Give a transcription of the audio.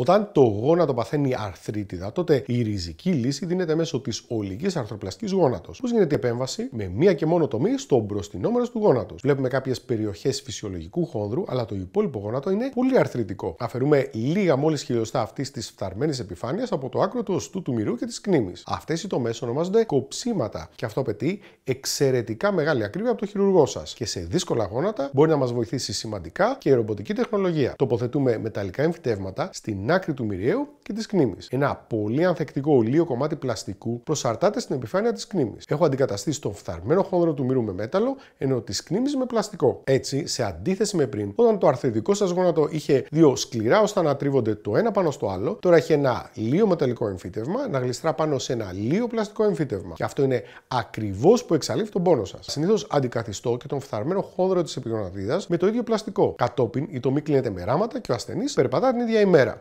Όταν το γόνατο παθαίνει αρθρίτιδα, τότε η ριζική λύση δίνεται μέσω της ολικής αρθροπλαστικής γόνατος. Πώ γίνεται η επέμβαση με μία και μόνο τομή στο μπροστινό μέρο του γόνατος. Βλέπουμε κάποιες περιοχές φυσιολογικού χόνδρου, αλλά το υπόλοιπο γόνατο είναι πολύ αρθρητικό. Αφαιρούμε λίγα μόλις χιλιοστά αυτής της φθαρμένης επιφάνειας από το άκρο του οστού του μυρού και της κνήμης. Αυτές οι τομές ονομάζονται κοψίματα και αυτό απαιτεί εξαιρετικά μεγάλη ακρίβεια από το χειρουργό σας. Και σε δύσκολα γόνατα μπορεί να μας βοηθήσει σημαντικά και η ρομποτική τεχνολογία. Τοποθετούμε μεταλλικά εμφυτεύματα στην την άκρη του μυριαίου και της κνήμης. Ένα πολύ ανθεκτικό ολίο κομμάτι πλαστικού προσαρτάται στην επιφάνεια της κνήμης. Έχω αντικαταστήσει τον φθαρμένο χόνδρο του μυρού με μέταλλο, ενώ της κνήμης με πλαστικό. Έτσι, σε αντίθεση με πριν, όταν το αρθεντικό σας γόνατο είχε δύο σκληρά ώστε να τρίβονται το ένα πάνω στο άλλο, τώρα έχει ένα λίγο μεταλλικό εμφύτευμα να γλιστρά πάνω σε ένα λίγο πλαστικό εμφύτευμα. Και αυτό είναι ακριβώς που εξαλείφει τον πόνο σας. Συνήθως αντικαθιστώ και τον φθαρμένο χόνδρο τη επιγονατίδα με το ίδιο πλαστικό. Κατόπιν, η τομή κλείνεται με ράματα και ο ασθενής περπατά την ίδια ημέρα.